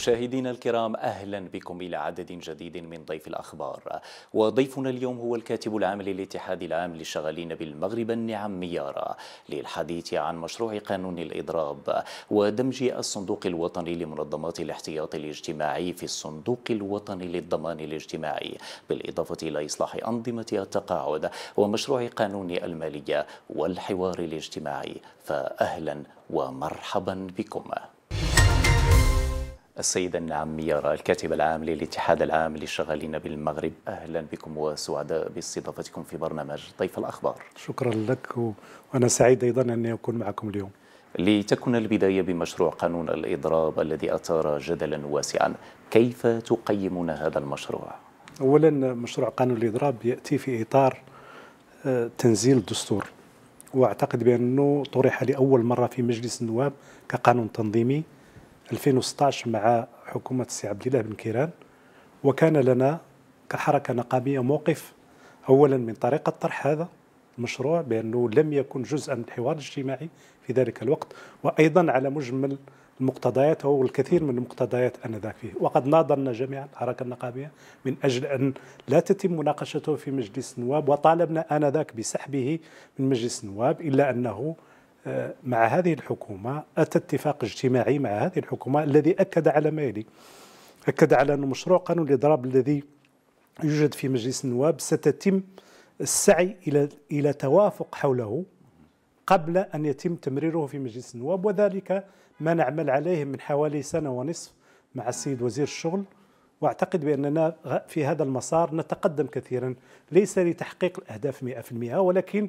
مشاهدينا الكرام اهلا بكم الى عدد جديد من ضيف الاخبار وضيفنا اليوم هو الكاتب العام للاتحاد العام للشغالين بالمغرب النعم ميارة للحديث عن مشروع قانون الاضراب ودمج الصندوق الوطني لمنظمات الاحتياط الاجتماعي في الصندوق الوطني للضمان الاجتماعي بالاضافه الى اصلاح انظمه التقاعد ومشروع قانون الماليه والحوار الاجتماعي فاهلا ومرحبا بكم السيدة النعميرة الكاتب العام للاتحاد العام للشغالين بالمغرب أهلا بكم وسعداء باستضافتكم في برنامج ضيف الأخبار شكرا لك وأنا سعيد أيضا أني أكون معكم اليوم لتكن البداية بمشروع قانون الإضراب الذي أثار جدلا واسعا كيف تقيمون هذا المشروع؟ أولا مشروع قانون الإضراب يأتي في إطار آه، تنزيل الدستور واعتقد بانه طرح لاول مره في مجلس النواب كقانون تنظيمي 2016 مع حكومة السي عبد الله بن كيران وكان لنا كحركة نقابية موقف أولا من طريقة طرح هذا المشروع بأنه لم يكن جزءا من الحوار الاجتماعي في ذلك الوقت وأيضا على مجمل المقتضيات أو الكثير من المقتضيات أنذاك فيه وقد ناضلنا جميعا الحركة النقابية من أجل أن لا تتم مناقشته في مجلس النواب وطالبنا آنذاك بسحبه من مجلس النواب إلا أنه مع هذه الحكومة أتى اتفاق اجتماعي مع هذه الحكومة الذي أكد على ما يلي أكد على أن مشروع قانون الإضراب الذي يوجد في مجلس النواب ستتم السعي إلى إلى توافق حوله قبل أن يتم تمريره في مجلس النواب وذلك ما نعمل عليه من حوالي سنة ونصف مع السيد وزير الشغل واعتقد باننا في هذا المسار نتقدم كثيرا ليس لتحقيق الاهداف 100% ولكن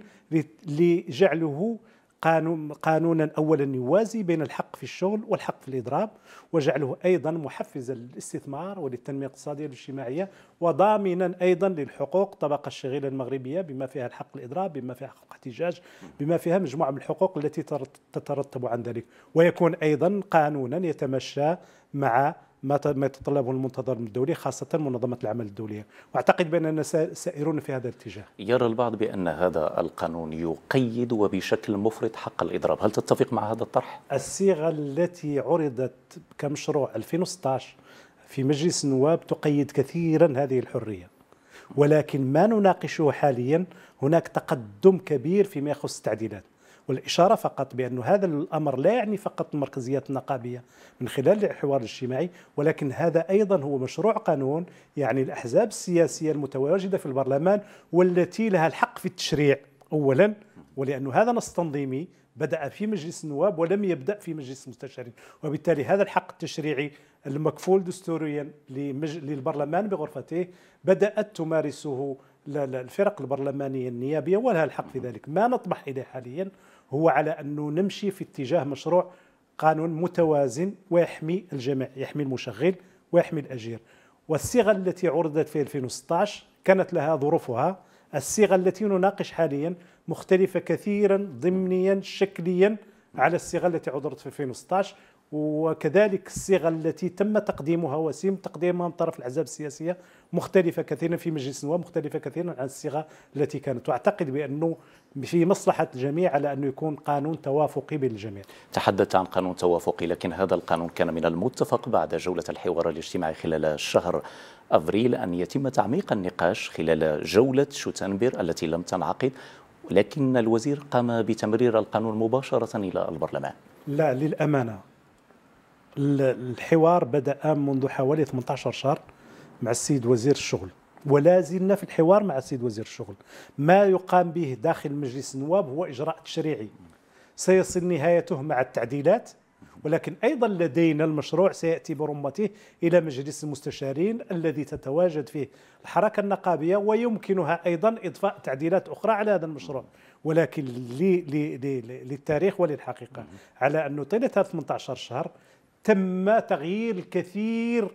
لجعله قانون قانونا اولا يوازي بين الحق في الشغل والحق في الاضراب وجعله ايضا محفزا للاستثمار وللتنميه الاقتصاديه والاجتماعيه وضامنا ايضا للحقوق الطبقه الشغيله المغربيه بما فيها الحق الاضراب بما فيها حق الاحتجاج بما فيها مجموعه من الحقوق التي تترتب عن ذلك ويكون ايضا قانونا يتمشى مع ما يتطلبه المنتظر من الدولي خاصة منظمة العمل الدولية وأعتقد بأننا سائرون في هذا الاتجاه يرى البعض بأن هذا القانون يقيد وبشكل مفرط حق الإضراب هل تتفق مع هذا الطرح؟ الصيغة التي عرضت كمشروع 2016 في مجلس النواب تقيد كثيرا هذه الحرية ولكن ما نناقشه حاليا هناك تقدم كبير فيما يخص التعديلات والإشارة فقط بأن هذا الأمر لا يعني فقط المركزيات النقابية من خلال الحوار الاجتماعي ولكن هذا أيضا هو مشروع قانون يعني الأحزاب السياسية المتواجدة في البرلمان والتي لها الحق في التشريع أولا ولأن هذا نص تنظيمي بدأ في مجلس النواب ولم يبدأ في مجلس المستشارين وبالتالي هذا الحق التشريعي المكفول دستوريا للبرلمان بغرفته بدأت تمارسه الفرق البرلمانية النيابية ولها الحق في ذلك ما نطمح إليه حاليا هو على أنه نمشي في اتجاه مشروع قانون متوازن ويحمي الجميع يحمي المشغل ويحمي الأجير والصيغة التي عرضت في 2016 كانت لها ظروفها الصيغة التي نناقش حاليا مختلفة كثيرا ضمنيا شكليا على الصيغة التي عرضت في 2016 وكذلك الصيغه التي تم تقديمها وسيم تقديمها من طرف الاحزاب السياسيه مختلفه كثيرا في مجلس النواب مختلفه كثيرا عن الصيغه التي كانت واعتقد بانه في مصلحه الجميع على انه يكون قانون توافقي بين الجميع. تحدثت عن قانون توافقي لكن هذا القانون كان من المتفق بعد جوله الحوار الاجتماعي خلال شهر افريل ان يتم تعميق النقاش خلال جوله شوتنبر التي لم تنعقد لكن الوزير قام بتمرير القانون مباشره الى البرلمان. لا للامانه الحوار بدأ منذ حوالي 18 شهر مع السيد وزير الشغل ولا زلنا في الحوار مع السيد وزير الشغل ما يقام به داخل مجلس النواب هو إجراء تشريعي سيصل نهايته مع التعديلات ولكن أيضا لدينا المشروع سيأتي برمته إلى مجلس المستشارين الذي تتواجد فيه الحركة النقابية ويمكنها أيضا إضفاء تعديلات أخرى على هذا المشروع ولكن للتاريخ وللحقيقة على أنه طيلة 18 شهر تم تغيير الكثير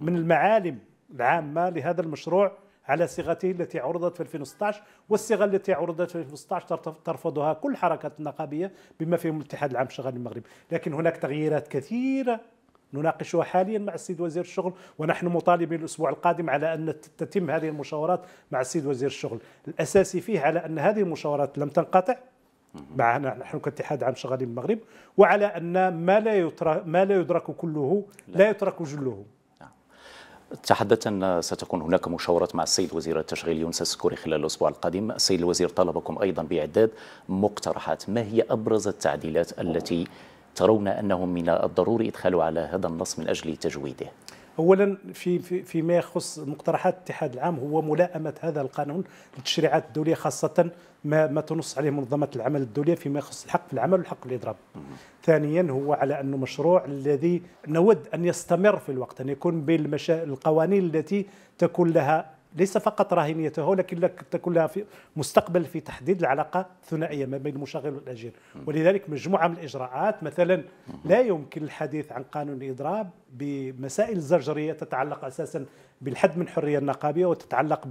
من المعالم العامة لهذا المشروع على صيغته التي عرضت في 2016 والصيغه التي عرضت في 2016 ترفضها كل حركه نقابيه بما فيهم الاتحاد العام الشغال المغرب لكن هناك تغييرات كثيره نناقشها حاليا مع السيد وزير الشغل ونحن مطالبين الاسبوع القادم على ان تتم هذه المشاورات مع السيد وزير الشغل الاساسي فيه على ان هذه المشاورات لم تنقطع معنا نحن كاتحاد عام شغالين بالمغرب وعلى ان ما لا يترك ما لا يدرك كله لا يترك جله نعم. تحدث أن ستكون هناك مشاورات مع السيد وزير التشغيل يونس السكوري خلال الأسبوع القادم السيد الوزير طلبكم أيضا بإعداد مقترحات ما هي أبرز التعديلات التي ترون أنه من الضروري إدخالها على هذا النص من أجل تجويده اولا في فيما يخص مقترحات الاتحاد العام هو ملائمه هذا القانون للتشريعات الدوليه خاصه ما ما تنص عليه منظمه العمل الدوليه فيما يخص الحق في العمل والحق في الاضراب. ثانيا هو على انه مشروع الذي نود ان يستمر في الوقت ان يكون بين القوانين التي تكون لها ليس فقط رهينيته لكن لك تكون لها في مستقبل في تحديد العلاقه الثنائيه ما بين المشغل والاجير ولذلك مجموعه من الاجراءات مثلا لا يمكن الحديث عن قانون الاضراب بمسائل زرجريه تتعلق اساسا بالحد من الحريه النقابيه وتتعلق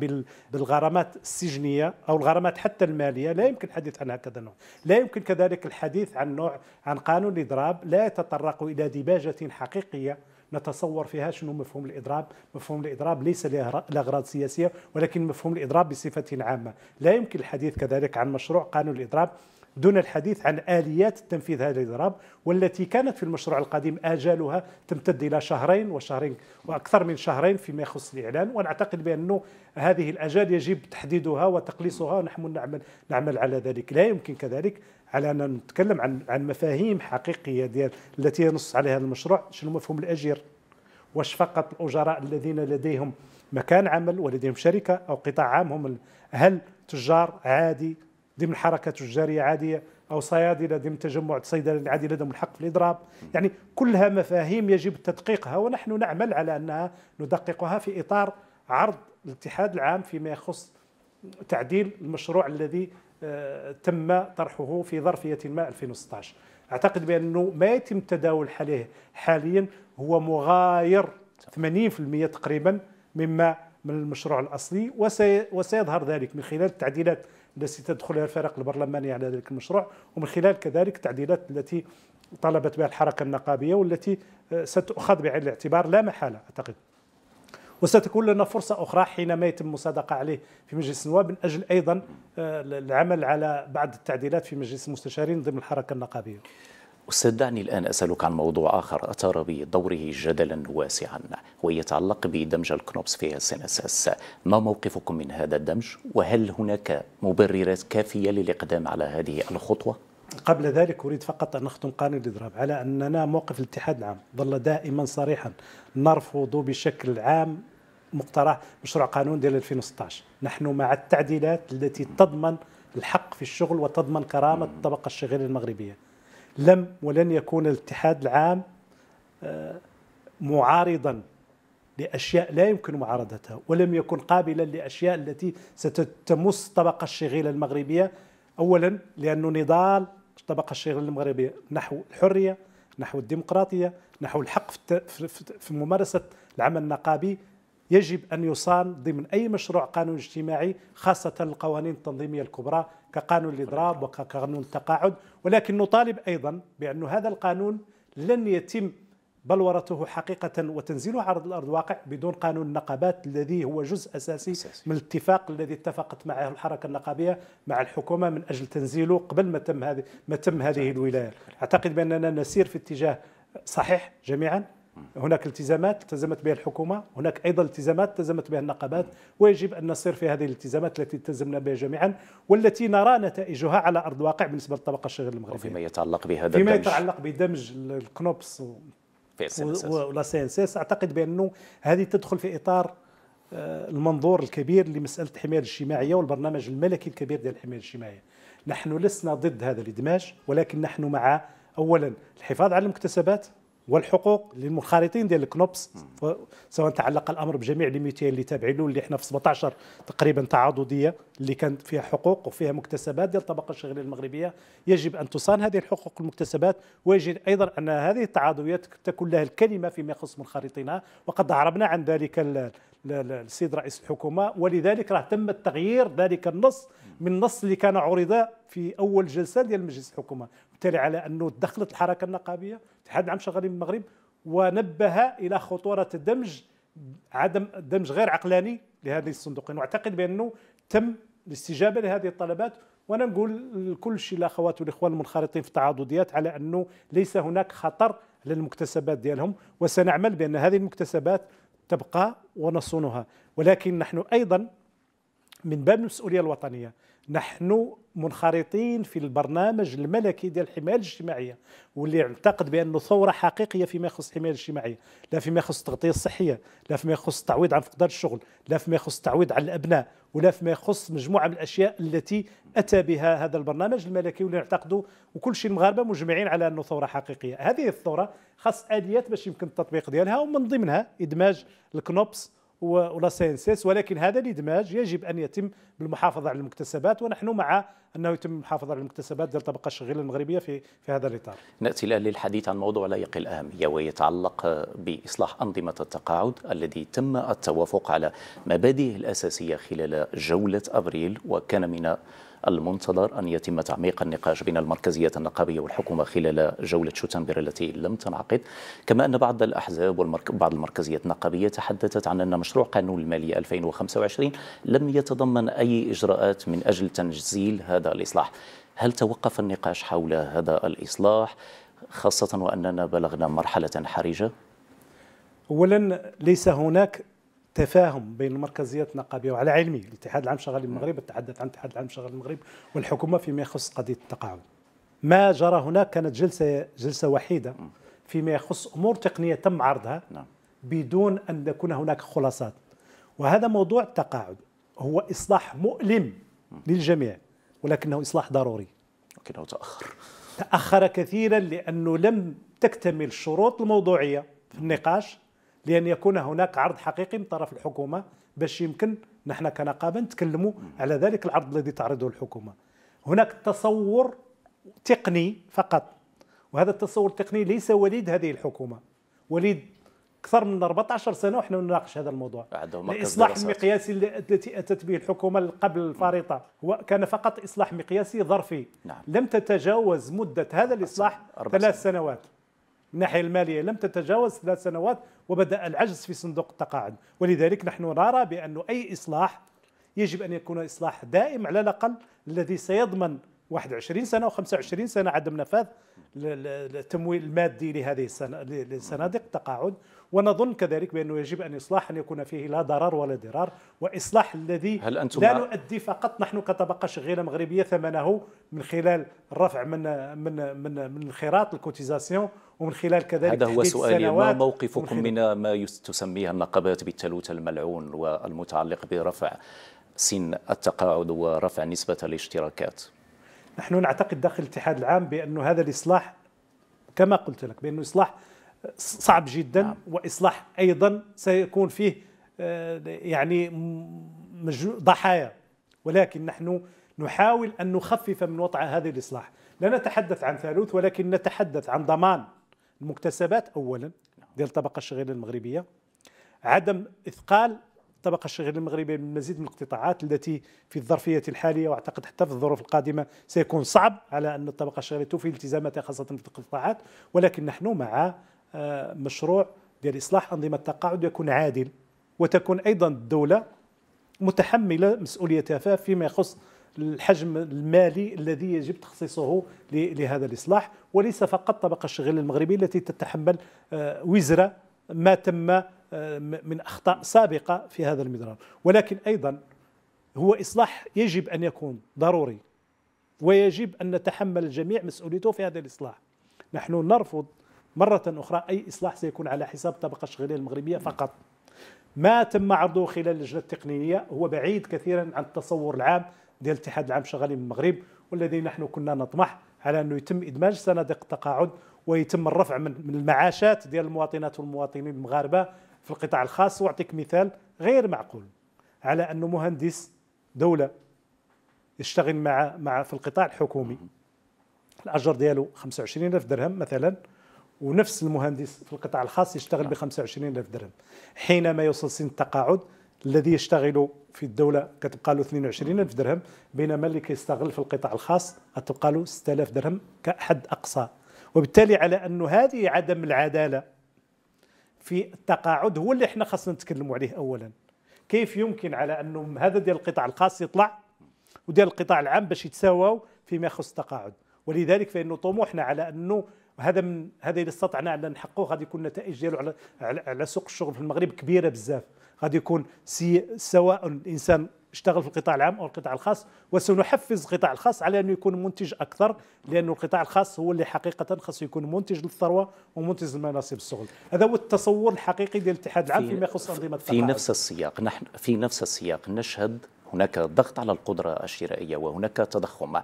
بالغرامات السجنيه او الغرامات حتى الماليه لا يمكن الحديث عن هكذا نوع لا يمكن كذلك الحديث عن نوع عن قانون الاضراب لا يتطرق الى ديباجه حقيقيه نتصور فيها شنو مفهوم الإضراب مفهوم الإضراب ليس لأغراض سياسية ولكن مفهوم الإضراب بصفة عامة لا يمكن الحديث كذلك عن مشروع قانون الإضراب دون الحديث عن آليات تنفيذ هذا الإضراب والتي كانت في المشروع القديم آجالها تمتد إلى شهرين وشهرين وأكثر من شهرين فيما يخص الإعلان ونعتقد بأنه هذه الأجال يجب تحديدها وتقليصها ونحن نعمل, نعمل على ذلك لا يمكن كذلك على ان نتكلم عن عن مفاهيم حقيقيه ديال التي ينص عليها المشروع شنو مفهوم الاجير واش فقط الاجراء الذين لديهم مكان عمل ولديهم شركه او قطاع عام هم هل تجار عادي ضمن حركه تجاريه عاديه او صيادله ضمن تجمع صيدله عادي لديهم الحق في الاضراب يعني كلها مفاهيم يجب تدقيقها ونحن نعمل على انها ندققها في اطار عرض الاتحاد العام فيما يخص تعديل المشروع الذي آه، تم طرحه في ظرفية ما 2016 أعتقد بأنه ما يتم التداول عليه حاليا هو مغاير 80% تقريبا مما من المشروع الأصلي وسيظهر ذلك من خلال التعديلات التي تدخلها الفرق البرلمانية على ذلك المشروع ومن خلال كذلك التعديلات التي طلبت بها الحركة النقابية والتي آه، ستؤخذ بعين الاعتبار لا محالة أعتقد وستكون لنا فرصة أخرى حينما يتم مصادقة عليه في مجلس النواب من أجل أيضا آه، العمل على بعض التعديلات في مجلس المستشارين ضمن الحركة النقابية أستاذ دعني الآن أسألك عن موضوع آخر أثار بدوره جدلا واسعا ويتعلق بدمج الكنوبس في السنسس ما موقفكم من هذا الدمج وهل هناك مبررات كافية للإقدام على هذه الخطوة؟ قبل ذلك أريد فقط أن أختم قانون الإضراب على أننا موقف الاتحاد العام ظل دائما صريحا نرفض بشكل عام مقترح مشروع قانون ديال 2016 نحن مع التعديلات التي تضمن الحق في الشغل وتضمن كرامة الطبقة الشغيره المغربية لم ولن يكون الاتحاد العام آه، معارضا لأشياء لا يمكن معارضتها ولم يكن قابلا لأشياء التي ستمس الطبقة الشغيلة المغربية أولا لأنه نضال الطبقه الشاغله المغربيه نحو الحريه نحو الديمقراطيه نحو الحق في ممارسه العمل النقابي يجب ان يصان ضمن اي مشروع قانون اجتماعي خاصه القوانين التنظيميه الكبرى كقانون الاضراب وكقانون التقاعد ولكن نطالب ايضا بان هذا القانون لن يتم بلورته حقيقة وتنزيله عرض الأرض واقع بدون قانون النقابات الذي هو جزء أساسي, أساسي. من الاتفاق الذي اتفقت معه الحركة النقابية مع الحكومة من أجل تنزيله قبل ما تم هذه ما تم هذه الولاية أعتقد بأننا نسير في اتجاه صحيح جميعا هناك التزامات التزمت بها الحكومه، هناك ايضا التزامات التزمت بها النقابات، ويجب ان نصير في هذه الالتزامات التي التزمنا بها جميعا والتي نرى نتائجها على ارض الواقع بالنسبه للطبقه الشغل المغربيه. وفيما يتعلق بهذا فيما الدمج فيما يتعلق بدمج الكنوبس ولا سي ان سيس اعتقد بانه هذه تدخل في اطار آه، المنظور الكبير لمساله الحمايه الاجتماعيه والبرنامج الملكي الكبير ديال الحمايه الاجتماعيه نحن لسنا ضد هذا الادماج ولكن نحن مع اولا الحفاظ على المكتسبات والحقوق للمنخرطين ديال الكنوبس سواء تعلق الامر بجميع لي 200 اللي تابعين له اللي احنا في 17 تقريبا تعاضديه اللي كان فيها حقوق وفيها مكتسبات ديال الطبقه الشغليه المغربيه يجب ان تصان هذه الحقوق والمكتسبات ويجب ايضا ان هذه التعاضديات تكون لها الكلمه فيما يخص منخرطينها وقد عربنا عن ذلك للسيد رئيس الحكومه ولذلك راه تم التغيير ذلك النص من النص اللي كان عرض في اول جلسه ديال مجلس الحكومه بالتالي على انه دخلت الحركه النقابيه اتحاد العام شغالين المغرب ونبه الى خطوره دمج عدم دمج غير عقلاني لهذه الصندوقين واعتقد بانه تم الاستجابه لهذه الطلبات وانا نقول لكل شيء الاخوات والاخوان المنخرطين في التعاضديات على انه ليس هناك خطر للمكتسبات ديالهم وسنعمل بان هذه المكتسبات تبقى ونصونها ولكن نحن أيضا من باب المسؤولية الوطنية نحن منخرطين في البرنامج الملكي ديال الحمايه الاجتماعيه واللي اعتقد بانه ثوره حقيقيه فيما يخص الحمايه الاجتماعيه لا فيما يخص التغطيه الصحيه لا فيما يخص التعويض عن فقدان الشغل لا فيما يخص التعويض على الابناء ولا فيما يخص مجموعه من الاشياء التي اتى بها هذا البرنامج الملكي واللي نعتقدوا وكل شيء المغاربه مجمعين على انه ثوره حقيقيه هذه الثوره خاص اليات باش يمكن التطبيق ديالها ومن ضمنها ادماج الكنوبس ولا سينسيس ولكن هذا الادماج يجب ان يتم بالمحافظه على المكتسبات ونحن مع انه يتم المحافظه على المكتسبات ديال الطبقه الشغيله المغربيه في في هذا الاطار. ناتي الان للحديث عن موضوع لا يقل اهميه ويتعلق باصلاح انظمه التقاعد الذي تم التوافق على مبادئه الاساسيه خلال جوله ابريل وكان من المنتظر أن يتم تعميق النقاش بين المركزية النقابية والحكومة خلال جولة شتنبر التي لم تنعقد كما أن بعض الأحزاب وبعض المركزيات النقابية تحدثت عن أن مشروع قانون المالية 2025 لم يتضمن أي إجراءات من أجل تنزيل هذا الإصلاح هل توقف النقاش حول هذا الإصلاح خاصة وأننا بلغنا مرحلة حرجة؟ أولا ليس هناك تفاهم بين المركزيات النقابيه وعلى علمي الاتحاد العام الشغال نعم. المغرب تحدث عن الاتحاد العام الشغال المغرب والحكومه فيما يخص قضيه التقاعد ما جرى هناك كانت جلسه جلسه وحيده نعم. فيما يخص امور تقنيه تم عرضها نعم. بدون ان تكون هناك خلاصات وهذا موضوع التقاعد هو اصلاح مؤلم للجميع ولكنه اصلاح ضروري لكنه تاخر تاخر كثيرا لانه لم تكتمل الشروط الموضوعيه في النقاش لان يكون هناك عرض حقيقي من طرف الحكومه باش يمكن نحن كنقابه نتكلموا على ذلك العرض الذي تعرضه الحكومه هناك تصور تقني فقط وهذا التصور التقني ليس وليد هذه الحكومه وليد اكثر من 14 سنه ونحن نناقش هذا الموضوع الاصلاح المقياسي التي اتت به الحكومه قبل الفريطه هو كان فقط اصلاح مقياسي ظرفي نعم. لم تتجاوز مده هذا الاصلاح ثلاث سنوات من الناحيه الماليه لم تتجاوز ثلاث سنوات وبدا العجز في صندوق التقاعد ولذلك نحن نرى بأن أي إصلاح يجب أن يكون إصلاح دائم على الأقل الذي سيضمن 21 سنة و25 سنة عدم نفاذ التمويل المادي لهذه الصناديق التقاعد ونظن كذلك بأنه يجب أن إصلاح أن يكون فيه لا ضرر ولا ضرار وإصلاح الذي هل أنتم لا نؤدي فقط نحن كطبقة شغيلة مغربية ثمنه من خلال الرفع من من من من الخراط الكوتيزاسيون ومن خلال كذلك هذا هو سؤالي ما موقفكم من ما تسميه النقابات بالثالوث الملعون والمتعلق برفع سن التقاعد ورفع نسبة الاشتراكات نحن نعتقد داخل الاتحاد العام بأن هذا الإصلاح كما قلت لك بأنه إصلاح صعب جدا نعم. واصلاح ايضا سيكون فيه آه، يعني ضحايا ولكن نحن نحاول ان نخفف من وضع هذا الاصلاح لا نتحدث عن ثالوث ولكن نتحدث عن ضمان المكتسبات اولا ديال الطبقه الشغيره المغربيه عدم اثقال الطبقه الشغيره المغربيه من مزيد من القطاعات التي في الظرفيه الحاليه واعتقد حتى في الظروف القادمه سيكون صعب على ان الطبقه الشغيره توفي التزاماتها خاصه في القطاعات ولكن نحن مع آه، مشروع ديال اصلاح انظمه التقاعد يكون عادل وتكون ايضا الدوله متحمله مسؤوليتها فيما يخص الحجم المالي الذي يجب تخصيصه لهذا الاصلاح وليس فقط طبقه الشغل المغربي التي تتحمل آه، وزر ما تم آه، من اخطاء سابقه في هذا المدران ولكن ايضا هو اصلاح يجب ان يكون ضروري ويجب ان نتحمل الجميع مسؤوليته في هذا الاصلاح نحن نرفض مرة أخرى أي إصلاح سيكون على حساب الطبقة الشغلية المغربية فقط ما تم عرضه خلال اللجنة التقنية هو بعيد كثيرا عن التصور العام ديال الاتحاد العام الشغالي من المغرب والذي نحن كنا نطمح على أنه يتم إدماج صناديق التقاعد ويتم الرفع من المعاشات ديال المواطنات والمواطنين المغاربة في القطاع الخاص وأعطيك مثال غير معقول على أنه مهندس دولة يشتغل مع مع في القطاع الحكومي الأجر ديالو 25000 درهم مثلا ونفس المهندس في القطاع الخاص يشتغل نعم. ب 25000 درهم حينما يوصل سن التقاعد الذي يشتغل في الدولة كتبقى له 22000 درهم بينما اللي كيستغل في القطاع الخاص كتبقى له 6000 درهم كحد أقصى وبالتالي على أنه هذه عدم العدالة في التقاعد هو اللي احنا خاصنا نتكلموا عليه أولا كيف يمكن على أنه هذا ديال القطاع الخاص يطلع وديال القطاع العام باش يتساووا فيما يخص التقاعد ولذلك فإنه طموحنا على أنه وهذا من هذا اللي استطعنا ان نحققه غادي يكون النتائج ديالو على على سوق الشغل في المغرب كبيره بزاف غادي يكون سي سواء الانسان اشتغل في القطاع العام او القطاع الخاص وسنحفز القطاع الخاص على انه يكون منتج اكثر لانه القطاع الخاص هو اللي حقيقه خاصه يكون منتج للثروه ومنتج لمناصب الشغل هذا هو التصور الحقيقي ديال الاتحاد العام فيما يخص انظمه في نفس السياق نحن في نفس السياق نشهد هناك ضغط على القدره الشرائيه وهناك تضخم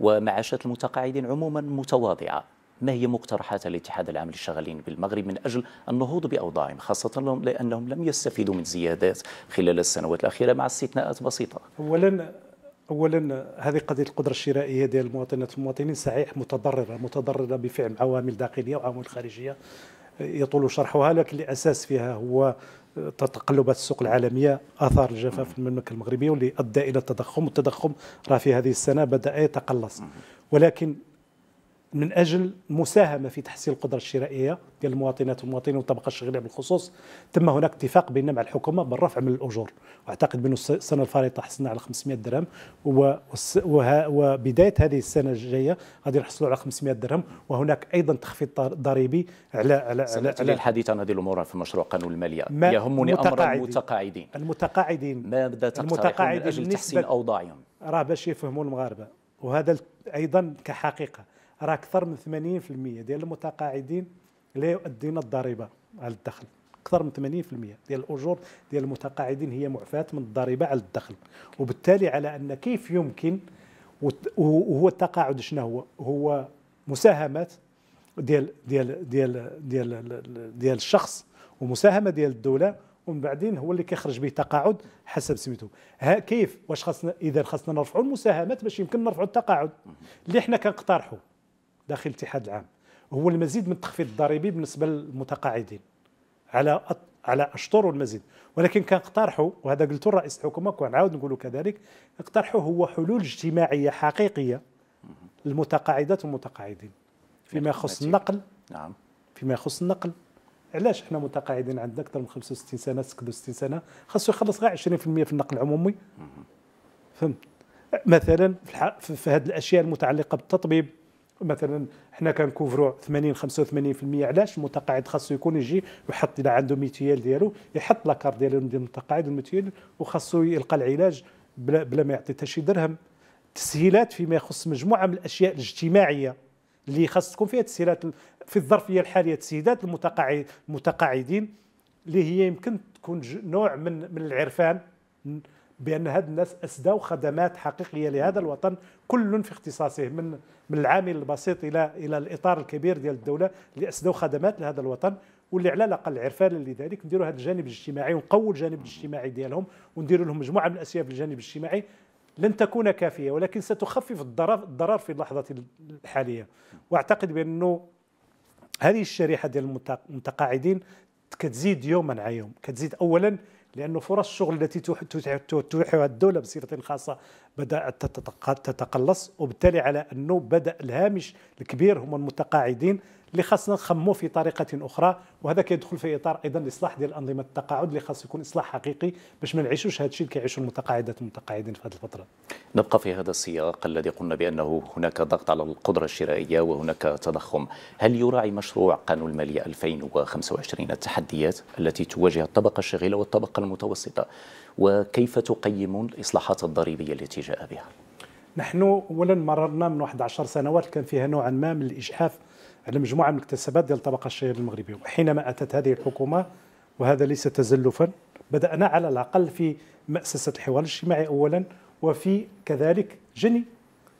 ومعاشات المتقاعدين عموما متواضعه ما هي مقترحات الاتحاد العام للشغالين بالمغرب من أجل النهوض بأوضاعهم خاصة لأنهم لم يستفيدوا من زيادات خلال السنوات الأخيرة مع استثناءات بسيطة أولا اولا هذه قضيه القدره الشرائيه ديال المواطنات والمواطنين صحيح متضرره متضرره بفعل عوامل داخليه وعوامل خارجيه يطول شرحها لكن الاساس فيها هو تقلبات السوق العالميه اثار الجفاف في المملكه المغربيه واللي ادى الى التضخم والتضخم راه في هذه السنه بدا يتقلص ولكن من اجل المساهمه في تحسين القدره الشرائيه ديال المواطنات والمواطنين والطبقه الشغليه بالخصوص تم هناك اتفاق بيننا مع الحكومه بالرفع من الاجور واعتقد بانه السنه الفارطه حصلنا على 500 درهم وبدايه هذه السنه الجايه غادي نحصلوا على 500 درهم وهناك ايضا تخفيض ضريبي على على على, على الحديث عن هذه الامور في مشروع قانون الماليه يهمني امر المتقاعدين المتقاعدين ماذا المتقاعدين من اجل تحسين اوضاعهم راه باش يفهموا المغاربه وهذا ايضا كحقيقه راه اكثر من 80% ديال المتقاعدين لا يؤدين الضريبه على الدخل اكثر من 80% ديال الاجور ديال المتقاعدين هي معفاه من الضريبه على الدخل وبالتالي على ان كيف يمكن وهو التقاعد شنو هو هو مساهمات ديال ديال ديال ديال ديال الشخص ومساهمه ديال الدوله ومن بعدين هو اللي كيخرج به تقاعد حسب سميتو ها كيف واش خاصنا اذا خاصنا نرفعوا المساهمات باش يمكن نرفعوا التقاعد اللي حنا كنقترحوا داخل الاتحاد العام هو المزيد من التخفيض الضريبي بالنسبه للمتقاعدين على على اشطر والمزيد ولكن كنقترحوا وهذا قلته رئيس الحكومه كنعاود نقولوا كذلك اقترحوا هو حلول اجتماعيه حقيقيه للمتقاعدات والمتقاعدين فيما يخص النقل نعم فيما يخص النقل علاش احنا متقاعدين عندنا اكثر من 65 سنه 66 سنه خاصو يخلص غير 20% في النقل العمومي فهمت مثلا في, في هذه الاشياء المتعلقه بالتطبيب مثلا حنا كنكوفروا 80 85% علاش المتقاعد خاصو يكون يجي ويحط اذا عنده ميتيال ديالو يحط لاكار ديالو ديال المتقاعد والميتيال وخاصو يلقى العلاج بلا بلا ما يعطي حتى شي درهم تسهيلات فيما يخص مجموعه من الاشياء الاجتماعيه اللي خاص تكون فيها تسهيلات في الظرفيه الحاليه تسهيلات المتقاعد المتقاعدين اللي هي يمكن تكون نوع من من العرفان بان هاد الناس اسدوا خدمات حقيقيه لهذا الوطن كل في اختصاصه من من العامل البسيط الى الى الاطار الكبير ديال الدوله اللي اسدوا خدمات لهذا الوطن واللي على الاقل عرفانا لذلك نديروا هذا الجانب الاجتماعي ونقووا الجانب الاجتماعي ديالهم ونديروا لهم مجموعه من الاسئله في الجانب الاجتماعي لن تكون كافيه ولكن ستخفف الضرر الضرر في اللحظه الحاليه واعتقد بانه هذه الشريحه ديال المتقاعدين كتزيد يوما على يوم كتزيد اولا لأن فرص الشغل التي تتيحها الدولة بصفة خاصة بدأت تتقلص وبالتالي على أنه بدأ الهامش الكبير هم المتقاعدين اللي خاصنا نخمو في طريقه اخرى وهذا كيدخل في اطار ايضا الاصلاح ديال انظمه التقاعد اللي خاص يكون اصلاح حقيقي باش ما نعيشوش هذا الشيء اللي كيعيشوا المتقاعدات والمتقاعدين في هذه الفتره. نبقى في هذا السياق الذي قلنا بانه هناك ضغط على القدره الشرائيه وهناك تضخم، هل يراعي مشروع قانون الماليه 2025 التحديات التي تواجه الطبقه الشاغله والطبقه المتوسطه؟ وكيف تقيمون الاصلاحات الضريبيه التي جاء بها؟ نحن اولا مررنا من 11 سنوات كان فيها نوعا ما من الاجحاف على مجموعه من الاكتسابات ديال الطبقه الشهيره المغربيه وحينما اتت هذه الحكومه وهذا ليس تزلفا بدانا على الاقل في مأسسه الحوار الاجتماعي اولا وفي كذلك جني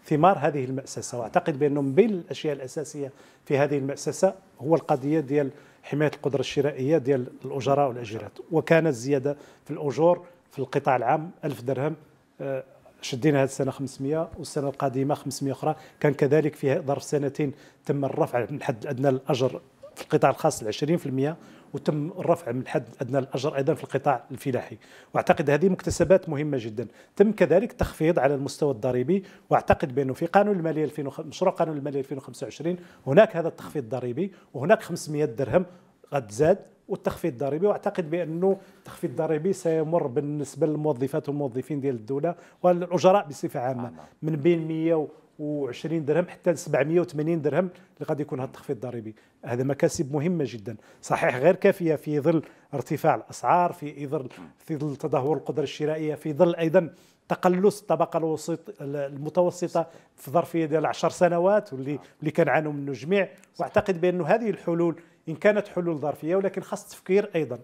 ثمار هذه المأسسة وأعتقد بأنه من بين الأشياء الأساسية في هذه المأسسة هو القضية ديال حماية القدرة الشرائية ديال الأجراء والأجيرات وكانت الزيادة في الأجور في القطاع العام ألف درهم آه، شدينا هذه السنه 500 والسنه القادمه 500 اخرى كان كذلك في ظرف سنتين تم الرفع من الحد الادنى للاجر في القطاع الخاص ل 20% وتم الرفع من الحد الادنى للاجر ايضا في القطاع الفلاحي واعتقد هذه مكتسبات مهمه جدا تم كذلك تخفيض على المستوى الضريبي واعتقد بانه في قانون الماليه 2000 مشروع قانون الماليه 2025 هناك هذا التخفيض الضريبي وهناك 500 درهم غتزاد والتخفيض الضريبي واعتقد بانه التخفيض الضريبي سيمر بالنسبه للموظفات والموظفين ديال الدوله والاجراء بصفه عامه من بين 120 درهم حتى 780 درهم اللي غادي يكون هذا التخفيض الضريبي هذا مكاسب مهمه جدا صحيح غير كافيه في ظل ارتفاع الاسعار في ظل في ظل تدهور القدره الشرائيه في ظل ايضا تقلص الطبقه الوسط المتوسطه في ظرفيه ديال 10 سنوات واللي اللي كنعانوا منه جميع واعتقد بانه هذه الحلول ان كانت حلول ظرفيه ولكن خاص التفكير ايضا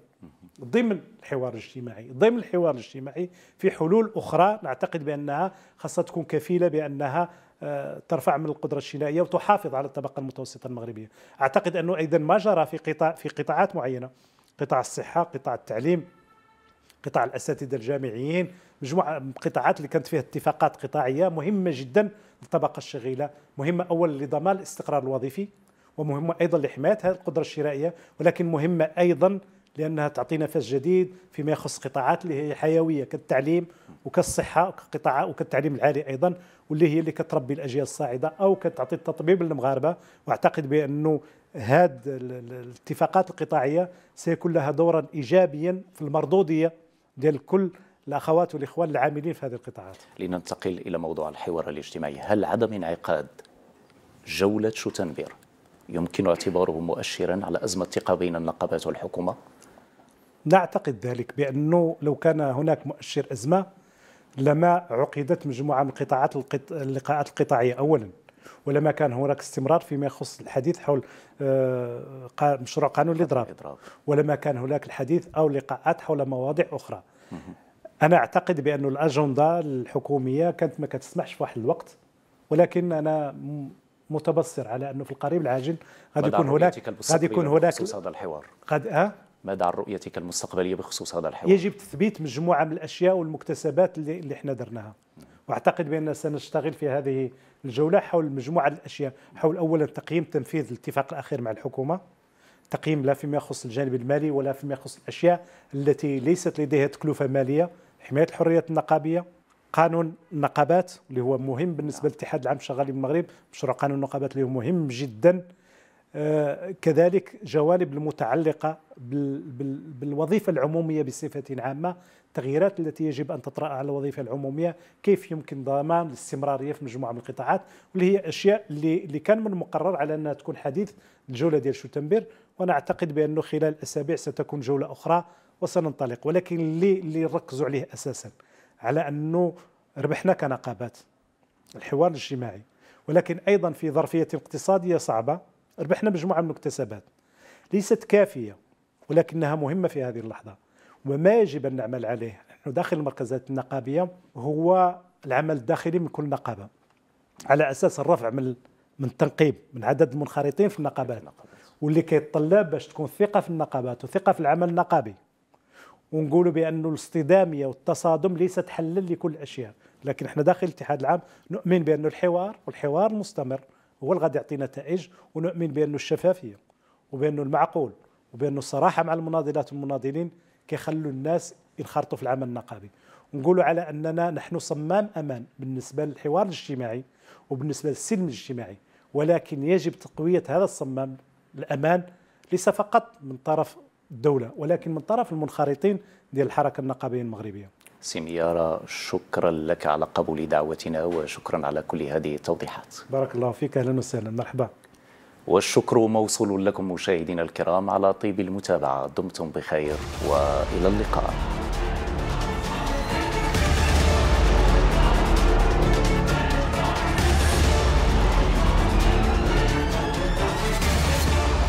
ضمن الحوار الاجتماعي ضمن الحوار الاجتماعي في حلول اخرى نعتقد بانها خاصها تكون كفيله بانها آه، ترفع من القدره الشنائيه وتحافظ على الطبقه المتوسطه المغربيه اعتقد انه ايضا ما جرى في قطاع في قطاعات معينه قطاع الصحه قطاع التعليم قطاع الاساتذه الجامعيين مجموعه من القطاعات اللي كانت فيها اتفاقات قطاعيه مهمه جدا للطبقه الشغيله مهمه اولا لضمان الاستقرار الوظيفي ومهمه ايضا لحمايه هذه القدره الشرائيه ولكن مهمه ايضا لانها تعطي نفس جديد فيما يخص قطاعات اللي هي حيويه كالتعليم وكالصحه وكقطاع وكالتعليم العالي ايضا واللي هي اللي كتربي الاجيال الصاعده او كتعطي التطبيب للمغاربه واعتقد بانه هذه الاتفاقات القطاعيه سيكون لها دورا ايجابيا في المردوديه ديال كل الأخوات والإخوان العاملين في هذه القطاعات لننتقل إلى موضوع الحوار الاجتماعي هل عدم انعقاد جولة شوتنبير يمكن اعتباره مؤشرا على أزمة ثقة بين النقابات والحكومة؟ نعتقد ذلك بأنه لو كان هناك مؤشر أزمة لما عقدت مجموعة من قطاعات اللقاءات القطاعية أولا ولما كان هناك استمرار فيما يخص الحديث حول آه، مشروع قانون الإضراب ولما كان هناك الحديث أو لقاءات حول مواضيع أخرى انا اعتقد بان الاجنده الحكوميه كانت ما كتسمحش في واحد الوقت ولكن انا متبصر على انه في القريب العاجل غادي يكون هناك غادي يكون هناك بخصوص هذا الحوار غادي ها ماذا عن رؤيتك المستقبليه بخصوص هذا الحوار يجب تثبيت مجموعه من الاشياء والمكتسبات اللي, اللي احنا درناها واعتقد بان سنشتغل في هذه الجوله حول مجموعه الاشياء حول اولا تقييم تنفيذ الاتفاق الاخير مع الحكومه تقييم لا فيما يخص الجانب المالي ولا فيما يخص الاشياء التي ليست لديها تكلفه ماليه حمايه الحريات النقابيه قانون النقابات اللي هو مهم بالنسبه نعم. للاتحاد العام الشغالي بالمغرب مشروع قانون النقابات اللي هو مهم جدا آه، كذلك جوانب المتعلقة بالوظيفة العمومية بصفة عامة التغييرات التي يجب أن تطرأ على الوظيفة العمومية كيف يمكن ضمان الاستمرارية في مجموعة من القطاعات واللي هي أشياء اللي كان من المقرر على أنها تكون حديث الجولة ديال شوتنبير وأنا أعتقد بأنه خلال أسابيع ستكون جولة أخرى وسننطلق ولكن اللي اللي ركزوا عليه أساسا على أنه ربحنا كنقابات الحوار الاجتماعي ولكن أيضا في ظرفية اقتصادية صعبة ربحنا مجموعة من المكتسبات ليست كافية ولكنها مهمة في هذه اللحظة وما يجب أن نعمل عليه نحن داخل المركزات النقابية هو العمل الداخلي من كل نقابة على أساس الرفع من من التنقيب من عدد المنخرطين في النقابات واللي كيتطلب باش تكون ثقة في النقابات وثقة في العمل النقابي ونقولوا بأن الاصطدامية والتصادم ليست حلا لكل الأشياء لكن احنا داخل الاتحاد العام نؤمن بأن الحوار والحوار المستمر هو اللي غادي يعطي نتائج ونؤمن بانه الشفافيه وبانه المعقول وبانه الصراحه مع المناضلات والمناضلين كيخلوا الناس ينخرطوا في العمل النقابي ونقولوا على اننا نحن صمام امان بالنسبه للحوار الاجتماعي وبالنسبه للسلم الاجتماعي ولكن يجب تقويه هذا الصمام الامان ليس فقط من طرف الدوله ولكن من طرف المنخرطين ديال الحركه النقابيه المغربيه سميارة شكرا لك على قبول دعوتنا وشكرا على كل هذه التوضيحات بارك الله فيك أهلا وسهلا مرحبا والشكر موصول لكم مشاهدينا الكرام على طيب المتابعة دمتم بخير وإلى اللقاء